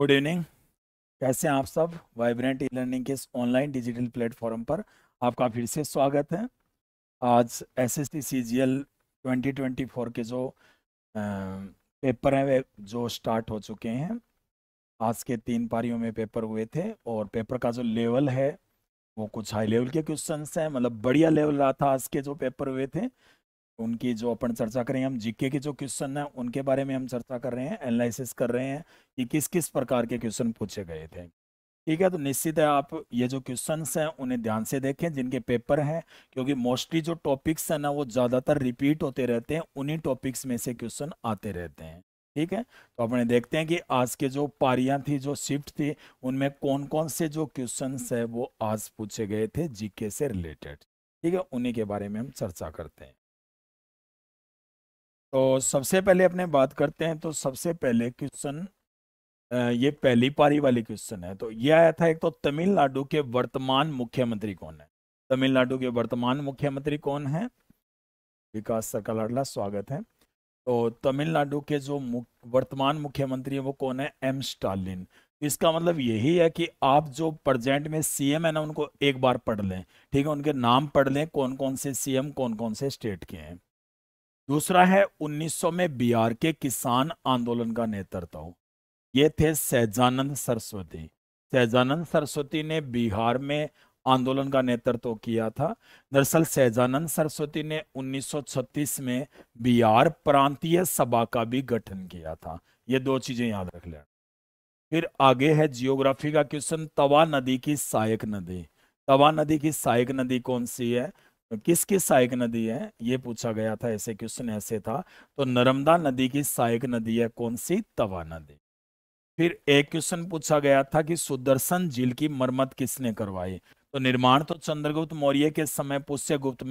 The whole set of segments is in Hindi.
गुड इवनिंग कैसे हैं आप सब वाइब्रेंट ई लर्निंग के इस ऑनलाइन डिजिटल प्लेटफॉर्म पर आपका फिर से स्वागत है आज S S T C G L twenty twenty four के जो पेपर हैं वे जो स्टार्ट हो चुके हैं आज के तीन पारियों में पेपर हुए थे और पेपर का जो लेवल है वो कुछ हाई लेवल के क्वेश्चन हैं मतलब बढ़िया लेवल रहा था आज के जो पेपर हुए थे उनकी जो अपन चर्चा करें हम जीके के जो क्वेश्चन है उनके बारे में हम चर्चा कर रहे हैं एनालिसिस कर रहे हैं कि किस किस प्रकार के क्वेश्चन पूछे गए थे ठीक है तो निश्चित है आप ये जो क्वेश्चंस हैं उन्हें ध्यान से देखें जिनके पेपर हैं क्योंकि मोस्टली जो टॉपिक्स हैं ना वो ज़्यादातर रिपीट होते रहते हैं उन्हीं टॉपिक्स में से क्वेश्चन आते रहते हैं ठीक है तो अपने देखते हैं कि आज के जो पारियां थी जो शिफ्ट थी उनमें कौन कौन से जो क्वेश्चन है वो आज पूछे गए थे जीके से रिलेटेड ठीक है उन्हीं के बारे में हम चर्चा करते हैं तो सबसे पहले अपने बात करते हैं तो सबसे पहले क्वेश्चन ये पहली पारी वाली क्वेश्चन है तो ये आया था एक तो तमिलनाडु के वर्तमान मुख्यमंत्री कौन है तमिलनाडु के वर्तमान मुख्यमंत्री कौन है विकास लाडला स्वागत है तो तमिलनाडु के जो मुख, वर्तमान मुख्यमंत्री है वो कौन है एम स्टालिन इसका मतलब यही है कि आप जो प्रजेंट में सीएम है ना उनको एक बार पढ़ लें ठीक है उनके नाम पढ़ लें कौन कौन से सीएम कौन कौन से स्टेट के हैं दूसरा है 1900 में बिहार के किसान आंदोलन का नेतृत्व ये थे सहजानंद सरस्वती सहजानंद सरस्वती ने बिहार में आंदोलन का नेतृत्व किया था दरअसल सहजानंद सरस्वती ने 1936 में बिहार प्रांतीय सभा का भी गठन किया था ये दो चीजें याद रख लिया फिर आगे है जियोग्राफी का क्वेश्चन तवा नदी की सहायक नदी तवा नदी की सहायक नदी कौन सी है किसकी सहायक नदी है ये पूछा गया था ऐसे क्वेश्चन ऐसे था तो नर्मदा नदी की सहायक नदी है कौन सी तवा नदी फिर एक क्वेश्चन पूछा गया था कि सुदर्शन झील की मरम्मत किसने करवाई तो निर्माण तो चंद्रगुप्त मौर्य के समय पुष्य गुप्त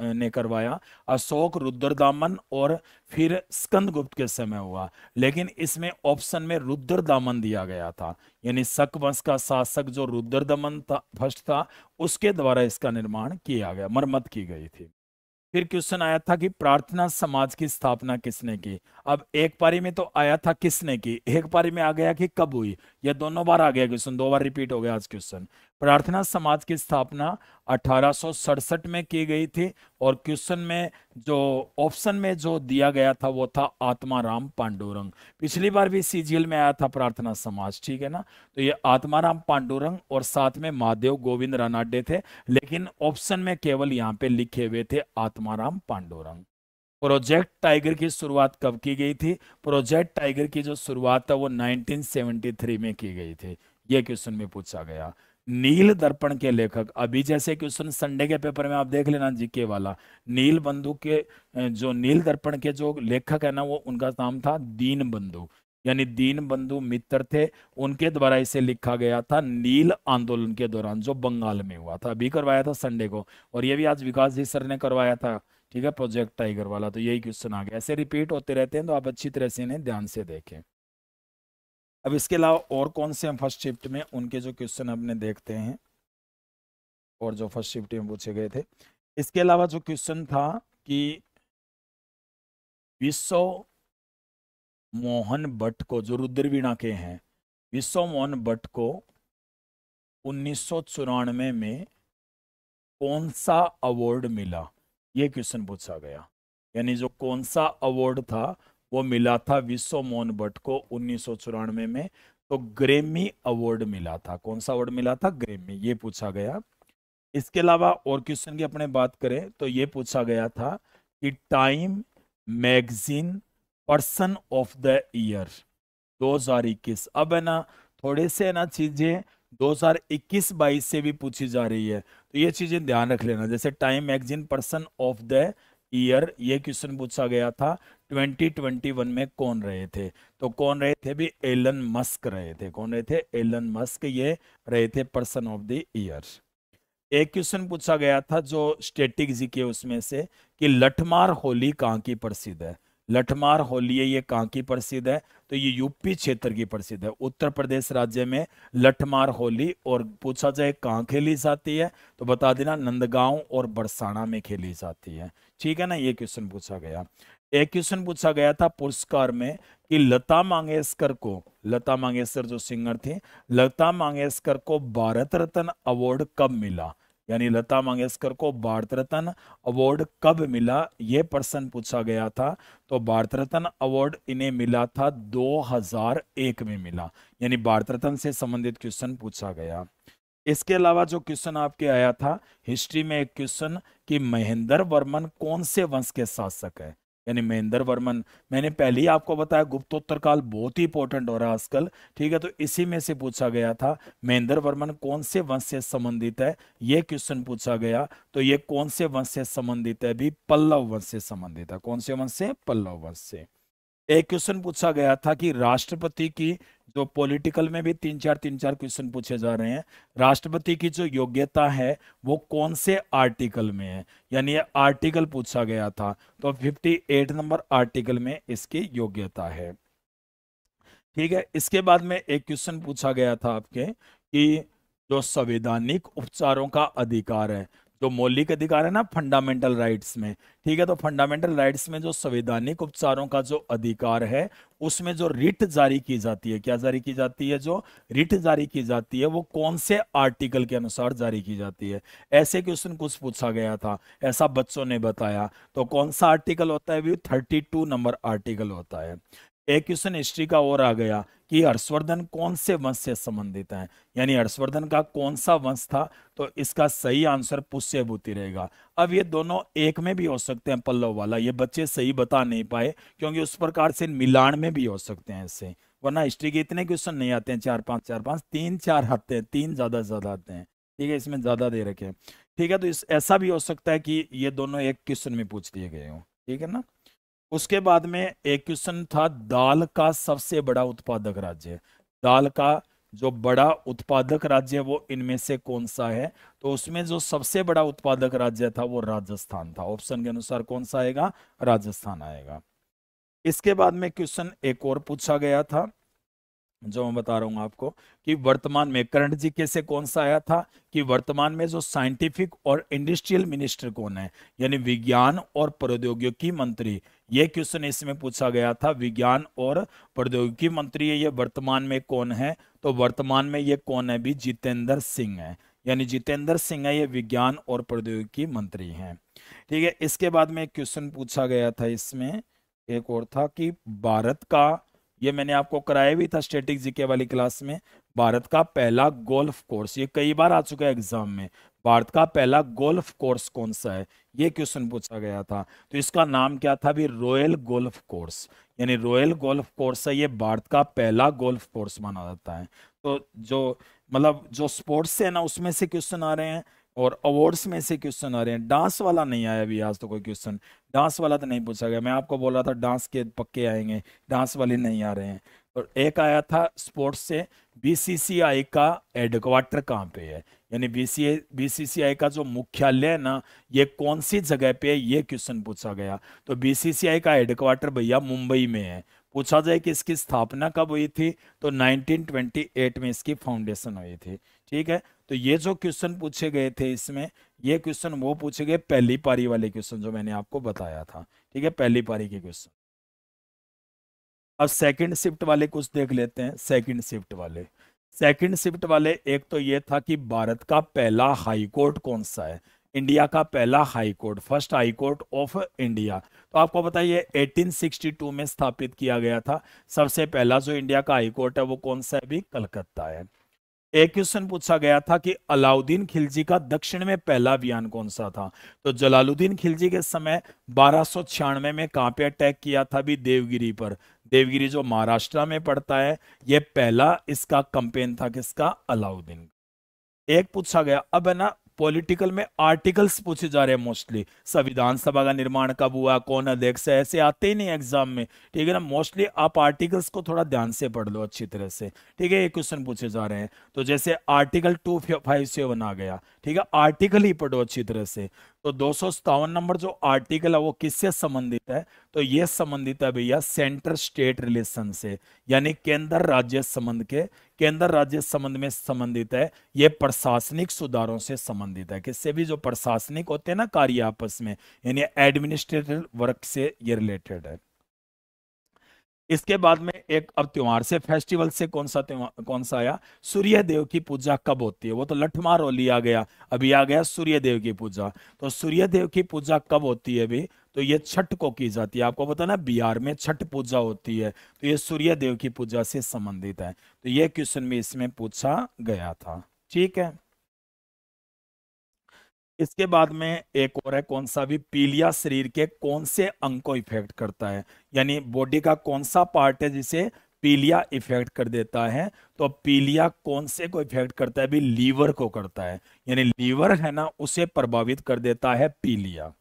ने करवाया अशोक रुद्रदामन और फिर स्कंदगुप्त के समय हुआ लेकिन इसमें ऑप्शन में रुद्रदामन दिया गया था यानी वंश का शासक जो रुद्रदमन था भ्रष्ट था उसके द्वारा इसका निर्माण किया गया मरम्मत की गई थी फिर क्वेश्चन आया था कि प्रार्थना समाज की स्थापना किसने की अब एक पारी में तो आया था किसने की एक पारी में आ गया कि कब हुई यह दोनों बार आ गया क्वेश्चन दो बार रिपीट हो गया आज क्वेश्चन प्रार्थना समाज की स्थापना अठारह में की गई थी और क्वेश्चन में जो ऑप्शन में जो दिया गया था वो था आत्मा राम पांडुरंग पिछली बार भी सीजीएल में आया था प्रार्थना समाज ठीक है ना तो ये आत्मा राम पांडुरंग और साथ में महादेव गोविंद रानाडे थे लेकिन ऑप्शन में केवल यहाँ पे लिखे हुए थे आत्मा राम पांडुरंग प्रोजेक्ट टाइगर की शुरुआत कब की गई थी प्रोजेक्ट टाइगर की जो शुरुआत था वो नाइनटीन में की गई थी ये क्वेश्चन में पूछा गया नील दर्पण के लेखक अभी जैसे क्वेश्चन संडे के पेपर में आप देख लेना जीके वाला नील बंधु के जो नील दर्पण के जो लेखक है ना वो उनका नाम था दीन बंधु यानी दीन बंधु मित्र थे उनके द्वारा इसे लिखा गया था नील आंदोलन के दौरान जो बंगाल में हुआ था अभी करवाया था संडे को और ये भी आज विकास जी सर ने करवाया था ठीक है प्रोजेक्ट टाइगर वाला तो यही क्वेश्चन आ गया ऐसे रिपीट होते रहते हैं तो आप अच्छी तरह से इन्हें ध्यान से देखें अब इसके अलावा और कौन से हम फर्स्ट शिफ्ट में उनके जो क्वेश्चन हमने देखते हैं और जो फर्स्ट शिफ्ट में पूछे गए थे इसके अलावा जो क्वेश्चन था कि विश्व मोहन भट्ट को जो रुद्रवीणा के हैं विश्व मोहन भट्ट को उन्नीस में कौन सा अवार्ड मिला ये क्वेश्चन पूछा गया यानी जो कौन सा अवार्ड था वो मिला था विश्व मोहन भट्ट को उन्नीस में तो ग्रेमी अवार्ड मिला था कौन सा अवार्ड मिला था ग्रेमी ये पूछा गया इसके अलावा और क्वेश्चन की अपने बात करें तो ये पूछा गया था कि Time magazine person of the year 2021 अब है ना थोड़े से है ना चीजें 2021 हजार से भी पूछी जा रही है तो ये चीजें ध्यान रख लेना जैसे Time magazine person of the year ये क्वेश्चन पूछा गया था 2021 में कौन रहे थे तो कौन रहे थे भी एलन मस्क रहे थे कौन रहे थे एलन मस्क ये रहे थे पर्सन ऑफ द ईयर एक क्वेश्चन पूछा गया था जो स्टेटिक जी के उसमें से कि लठमार होली कहाँ की प्रसिद्ध है लठमार होली है ये कहाँ की प्रसिद्ध है तो ये यूपी क्षेत्र की प्रसिद्ध है उत्तर प्रदेश राज्य में लठमार होली और पूछा जाए कहाँ खेली जाती है तो बता देना नंदगांव और बरसाना में खेली जाती है ठीक है ना ये क्वेश्चन पूछा गया एक क्वेश्चन पूछा गया था पुरस्कार में कि लता मंगेशकर को लता मंगेशकर जो सिंगर थी लता मंगेशकर को भारत रत्न अवार्ड कब मिला यानी लता मंगेशकर को भारत रत्न अवार्ड कब मिला यह प्रश्न पूछा गया था तो भारत रत्न अवार्ड इन्हें मिला था 2001 में मिला यानी भारत रत्न से संबंधित क्वेश्चन पूछा गया इसके अलावा जो क्वेश्चन आपके आया था हिस्ट्री में एक क्वेश्चन कि महेंद्र वर्मन कौन से वंश के शासक है यानी महेंद्र वर्मन मैंने पहले ही आपको बताया गुप्तोत्तर काल बहुत ही इंपॉर्टेंट हो रहा है आजकल ठीक है तो इसी में से पूछा गया था महेंद्र वर्मन कौन से वंश से संबंधित है ये क्वेश्चन पूछा गया तो ये कौन से वंश से संबंधित है भी पल्लव वंश से संबंधित है कौन से वंश से पल्लव वंश से एक क्वेश्चन पूछा गया था कि राष्ट्रपति की जो पॉलिटिकल में भी तीन चार तीन चार क्वेश्चन पूछे जा रहे हैं राष्ट्रपति की जो योग्यता है वो कौन से आर्टिकल में है यानी ये आर्टिकल पूछा गया था तो 58 नंबर आर्टिकल में इसकी योग्यता है ठीक है इसके बाद में एक क्वेश्चन पूछा गया था आपके कि जो संवैधानिक उपचारों का अधिकार है जो मौलिक अधिकार है ना फंडामेंटल राइट्स में ठीक है तो फंडामेंटल राइट्स में जो संवैधानिक उपचारों का जो अधिकार है उसमें जो रिट जारी की जाती है क्या जारी की जाती है जो रिट जारी की जाती है वो कौन से आर्टिकल के अनुसार जारी की जाती है ऐसे क्वेश्चन कुछ पूछा गया था ऐसा बच्चों ने बताया तो कौन सा आर्टिकल होता है व्यू थर्टी टू नंबर आर्टिकल होता है एक क्वेश्चन हिस्ट्री का और आ गया कि हर्षवर्धन कौन से वंश से संबंधित है यानी हर्षवर्धन का कौन सा वंश था तो इसका सही आंसर पुष्यभूति रहेगा अब ये दोनों एक में भी हो सकते हैं पल्लव वाला ये बच्चे सही बता नहीं पाए क्योंकि उस प्रकार से मिलान में भी हो सकते हैं ऐसे वरना हिस्ट्री के इतने क्वेश्चन नहीं आते हैं चार पाँच चार पाँच तीन चार आते हैं तीन ज़्यादा से ज़्यादा आते हैं ठीक है इसमें ज़्यादा दे रखे हैं ठीक है तो इस ऐसा भी हो सकता है कि ये दोनों एक क्वेश्चन में पूछ दिए गए हो ठीक है ना उसके बाद में एक क्वेश्चन था दाल का सबसे बड़ा उत्पादक राज्य दाल का जो बड़ा उत्पादक राज्य वो इनमें से कौन सा है तो उसमें जो सबसे बड़ा उत्पादक राज्य था वो राजस्थान था ऑप्शन के अनुसार कौन सा आएगा राजस्थान आएगा इसके बाद में क्वेश्चन एक और पूछा गया था जो मैं बता रहा हूँ आपको कि वर्तमान में करंट के से कौन सा आया था कि वर्तमान में जो साइंटिफिक और इंडस्ट्रियल मिनिस्टर कौन है यानी विज्ञान और प्रौद्योगिकी मंत्री यह क्वेश्चन इसमें पूछा गया था विज्ञान और प्रौद्योगिकी मंत्री ये वर्तमान में कौन है तो वर्तमान में ये कौन है भी जितेंद्र सिंह है यानी जितेंद्र सिंह है ये विज्ञान और प्रौद्योगिकी मंत्री हैं ठीक है इसके बाद में एक क्वेश्चन पूछा गया था इसमें एक और था कि भारत का ये मैंने आपको कराया भी था स्टेटिक जीके वाली क्लास में भारत का पहला गोल्फ कोर्स ये कई बार आ चुका है एग्जाम में भारत का पहला गोल्फ कोर्स कौन सा है ये क्वेश्चन पूछा गया था तो इसका नाम क्या था भी रॉयल गोल्फ कोर्स यानी रॉयल गोल्फ कोर्स है ये भारत का पहला गोल्फ कोर्स माना जाता है तो जो मतलब जो स्पोर्ट्स से है ना उसमें से क्वेश्चन आ रहे हैं और अवार्ड्स में से क्वेश्चन आ रहे हैं डांस वाला नहीं आया अभी आज तो कोई क्वेश्चन डांस वाला तो नहीं पूछा गया मैं आपको बोल रहा था डांस के पक्के आएंगे डांस वाले नहीं आ रहे हैं और एक आया था स्पोर्ट्स से बीसीसीआई का हेडक्वार्टर कहाँ पे है यानी बीसीसीआई का जो मुख्यालय है ना ये कौन सी जगह पे है ये क्वेश्चन पूछा गया तो बीसीसीआई का हेडक्वार्टर भैया मुंबई में है पूछा जाए कि इसकी स्थापना कब हुई थी तो 1928 में इसकी फाउंडेशन हुई थी ठीक है तो ये जो क्वेश्चन पूछे गए थे इसमें ये क्वेश्चन वो पूछे गए पहली पारी वाले क्वेश्चन जो मैंने आपको बताया था ठीक है पहली पारी के क्वेश्चन अब सेकंड शिफ्ट वाले कुछ देख लेते हैं सेकंड शिफ्ट वाले सेकंड शिफ्ट वाले एक तो ये था कि भारत का पहला हाई कोर्ट कौन सा है इंडिया का पहला high court first high court of India तो आपको बताइए 1862 में स्थापित किया गया था सबसे पहला जो इंडिया का हाई कोर्ट है वो कौन सा है भी कलकत्ता है एक क्वेश्चन पूछा गया था कि अलाउद्दीन खिलजी का दक्षिण में पहला अभियान कौन सा था तो जलालुद्दीन खिलजी के समय बारह में, में कहां पे अटैक किया था भी देवगिरी पर देवगिरी जो महाराष्ट्र में पड़ता है ये पहला इसका कंपेन था किसका अलाउद्दीन एक पूछा गया अब है ना पॉलिटिकल में आर्टिकल्स पूछे जा रहे हैं मोस्टली संविधान सभा का निर्माण कब हुआ कौन अध्यक्ष है ऐसे आते ही नहीं एग्जाम में ठीक है ना मोस्टली आप आर्टिकल्स को थोड़ा ध्यान से पढ़ लो अच्छी तरह से ठीक है ये क्वेश्चन पूछे जा रहे हैं तो जैसे आर्टिकल टू फाइव सेवन आ गया ठीक है आर्टिकल ही पढ़ो अच्छी तरह से तो दो नंबर जो आर्टिकल है वो किससे संबंधित है तो ये संबंधित है भैया सेंटर स्टेट रिलेशन से यानी केंद्र राज्य संबंध के केंद्र राज्य संबंध में संबंधित है ये प्रशासनिक सुधारों से संबंधित है किससे भी जो प्रशासनिक होते हैं ना कार्य आपस में यानी एडमिनिस्ट्रेटिव वर्क से ये रिलेटेड है इसके बाद में एक अब त्योहार से फेस्टिवल से कौन सा त्योहार कौन सा आया सूर्य देव की पूजा कब होती है वो तो लठमार हो लिया गया अभी आ गया सूर्य देव की पूजा तो सूर्य देव की पूजा कब होती है अभी तो ये छठ को की जाती है आपको पता ना बिहार में छठ पूजा होती है तो ये सूर्य देव की पूजा से संबंधित है तो ये क्वेश्चन भी इसमें पूछा गया था ठीक है इसके बाद में एक और है कौन सा भी पीलिया शरीर के कौन से अंग को इफेक्ट करता है यानी बॉडी का कौन सा पार्ट है जिसे पीलिया इफेक्ट कर देता है तो पीलिया कौन से को इफेक्ट करता है भी लीवर को करता है यानी लीवर है ना उसे प्रभावित कर देता है पीलिया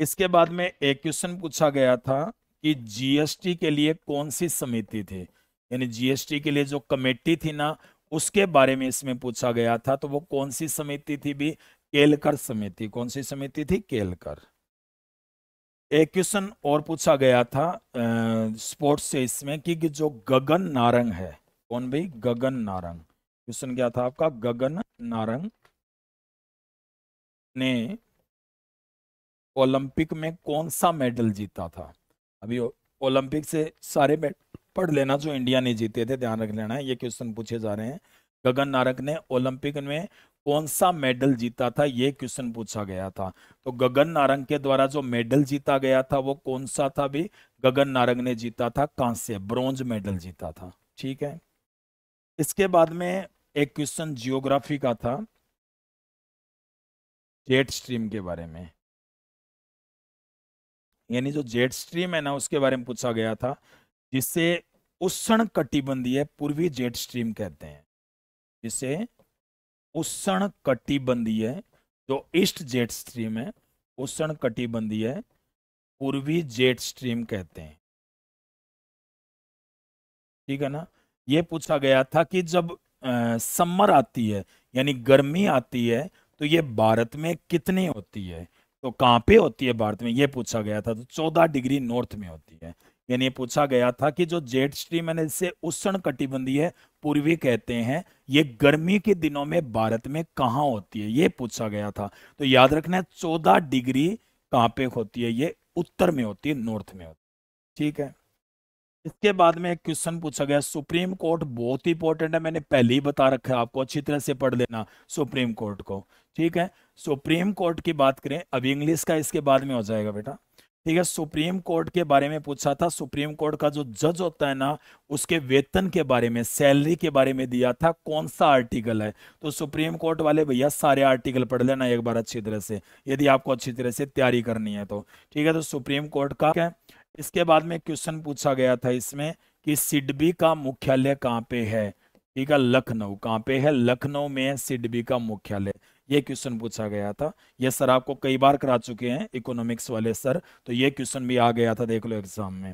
इसके बाद में एक क्वेश्चन पूछा गया था कि जीएसटी के लिए कौन सी समिति थी यानी जीएसटी के लिए जो कमेटी थी ना उसके बारे में इसमें पूछा गया था तो वो कौन सी समिति थी भी केलकर समिति कौन सी समिति थी केलकर एक क्वेश्चन और पूछा गया था स्पोर्ट्स से इसमें कि जो गगन नारंग है कौन भाई गगन नारंग क्वेश्चन क्या था आपका गगन नारंग ने ओलंपिक में कौन सा मेडल जीता था अभी ओलंपिक से सारे मेडल पढ़ लेना जो इंडिया ने जीते थे ध्यान रख लेना है ये क्वेश्चन पूछे जा रहे हैं गगन नारक ने ओलंपिक में कौन सा मेडल जीता था ये क्वेश्चन पूछा गया था तो गगन नारंग के द्वारा जो मेडल जीता गया था वो कौन सा था भी गगन नारंग ने जीता था कांस्य ब्रॉन्ज मेडल जीता था ठीक है इसके बाद में एक क्वेश्चन जियोग्राफी का था जेट स्ट्रीम के बारे में यानी जो जेट स्ट्रीम है ना उसके बारे में पूछा गया था जिसे उष्ण कटिबंधीय पूर्वी जेट स्ट्रीम कहते हैं जिसे उष्ण कटिबंधीय जो ईस्ट जेट स्ट्रीम है उष्ण कटिबंधीय पूर्वी जेट स्ट्रीम कहते हैं ठीक है ना ये पूछा गया था कि जब समर आती है यानी गर्मी आती है तो ये भारत में कितनी होती है तो कहाँ पे होती है भारत में ये पूछा गया था तो चौदह डिग्री नॉर्थ में होती है यानी पूछा गया था कि जो जेट स्ट्रीम है इसे उष्ण कटिबंधीय पूर्वी कहते हैं ये गर्मी के दिनों में भारत में कहा होती है ये पूछा गया था तो याद रखना है चौदह डिग्री कहाँ पे होती है ये उत्तर में होती है नॉर्थ में होती है ठीक है इसके बाद में एक क्वेश्चन पूछा गया सुप्रीम कोर्ट बहुत इंपॉर्टेंट है मैंने पहले ही बता रखा है आपको अच्छी तरह से पढ़ लेना सुप्रीम कोर्ट को ठीक है सुप्रीम कोर्ट की बात करें अभी इंग्लिश का इसके बाद में हो जाएगा बेटा ठीक है सुप्रीम कोर्ट के बारे में पूछा था सुप्रीम कोर्ट का जो जज होता है ना उसके वेतन के बारे में सैलरी के बारे में दिया था कौन सा आर्टिकल है तो सुप्रीम कोर्ट वाले भैया सारे आर्टिकल पढ़ लेना एक बार अच्छी तरह से यदि आपको अच्छी तरह से तैयारी करनी है तो ठीक है तो सुप्रीम कोर्ट का क्या इसके बाद में क्वेश्चन पूछा गया था इसमें कि सिडबी का मुख्यालय कहाँ पे है ठीक है लखनऊ कहाँ पे है लखनऊ में सिडबी का मुख्यालय ये क्वेश्चन पूछा गया था ये सर आपको कई बार करा चुके हैं इकोनॉमिक्स वाले सर तो ये क्वेश्चन भी आ गया था देख लो एग्जाम में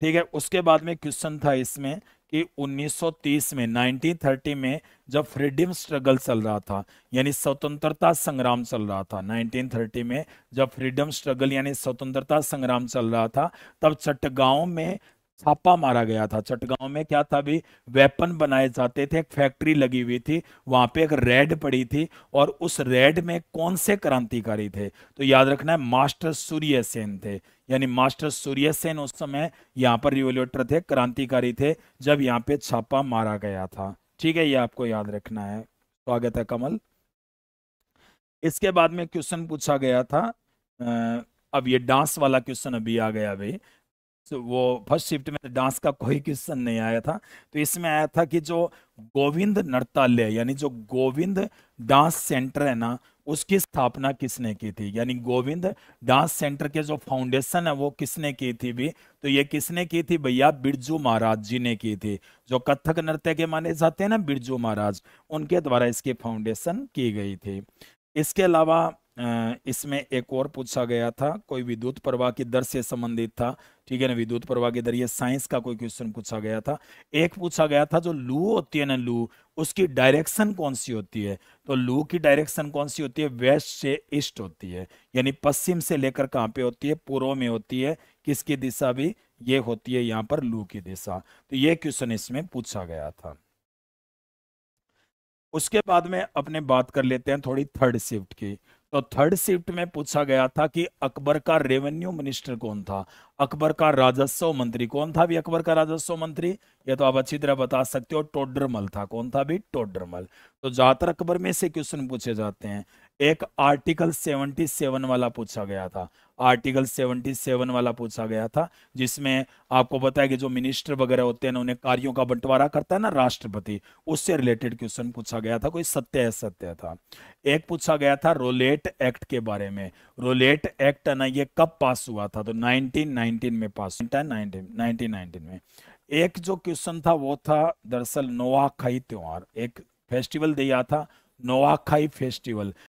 ठीक है उसके बाद में क्वेश्चन था इसमें कि 1930 में 1930 में जब फ्रीडम स्ट्रगल चल रहा था यानी स्वतंत्रता संग्राम चल रहा था 1930 में जब फ्रीडम स्ट्रगल यानी स्वतंत्रता संग्राम चल रहा था तब चटगांव में छापा मारा गया था चटगांव में क्या था भी वेपन बनाए जाते थे एक फैक्ट्री लगी हुई थी वहां पे एक रेड पड़ी थी और उस रेड में कौन से क्रांतिकारी थे तो याद रखना है मास्टर सूर्य सेन थे यानी मास्टर सूर्य सेन उस समय यहाँ पर रिवोल्यूटर थे क्रांतिकारी थे जब यहाँ पे छापा मारा गया था ठीक है ये आपको याद रखना है स्वागत है कमल इसके बाद में क्वेश्चन पूछा गया था अब ये डांस वाला क्वेश्चन अभी आ गया भाई तो वो फर्स्ट शिफ्ट में डांस तो का कोई क्वेश्चन नहीं आया था तो इसमें आया था कि जो गोविंद नृत्यालय यानी जो गोविंद डांस सेंटर है ना उसकी स्थापना किसने की थी यानी गोविंद डांस सेंटर के जो फाउंडेशन है वो किसने की थी भी तो ये किसने की थी भैया बिरजू महाराज जी ने की थी जो कथक नृत्य के माने जाते हैं ना बिरजू महाराज उनके द्वारा इसकी फाउंडेशन की गई थी इसके अलावा इसमें एक और पूछा गया था कोई विद्युत प्रवाह की दर से संबंधित था ठीक है ना विद्युत प्रवाह की दर ये साइंस का कोई क्वेश्चन पूछा गया था एक पूछा गया था जो लू होती है ना लू उसकी डायरेक्शन कौन सी होती है तो लू की डायरेक्शन कौन सी होती है वेस्ट से ईस्ट होती है यानी पश्चिम से लेकर कहाँ पे होती है पूर्व में होती है किसकी दिशा भी ये होती है यहाँ पर लू की दिशा तो ये क्वेश्चन इसमें पूछा गया था उसके बाद में अपने बात कर लेते हैं थोड़ी थर्ड शिफ्ट की तो थर्ड शिफ्ट में पूछा गया था कि अकबर का रेवेन्यू मिनिस्टर कौन था अकबर का राजस्व मंत्री कौन था भी अकबर का राजस्व मंत्री ये तो आप अच्छी तरह बता सकते हो टोडरमल था कौन था भी टोडरमल तो ज्यादातर अकबर में से क्वेश्चन पूछे जाते हैं एक आर्टिकल 77 वाला पूछा गया था आर्टिकल 77 वाला पूछा गया था जिसमें आपको बताया कि जो मिनिस्टर वगैरह होते हैं उन्हें कार्यों का बंटवारा करता है ना राष्ट्रपति उससे रिलेटेड क्वेश्चन पूछा गया था कोई सत्य सत्य था एक पूछा गया था रोलेट एक्ट के बारे में रोलेट एक्ट ना ये कब पास हुआ था तो नाइनटीन में पास हुआ में एक जो क्वेश्चन था वो था दरअसल नोवाखाई त्योहार एक फेस्टिवल दिया था नोवाखाई फेस्टिवल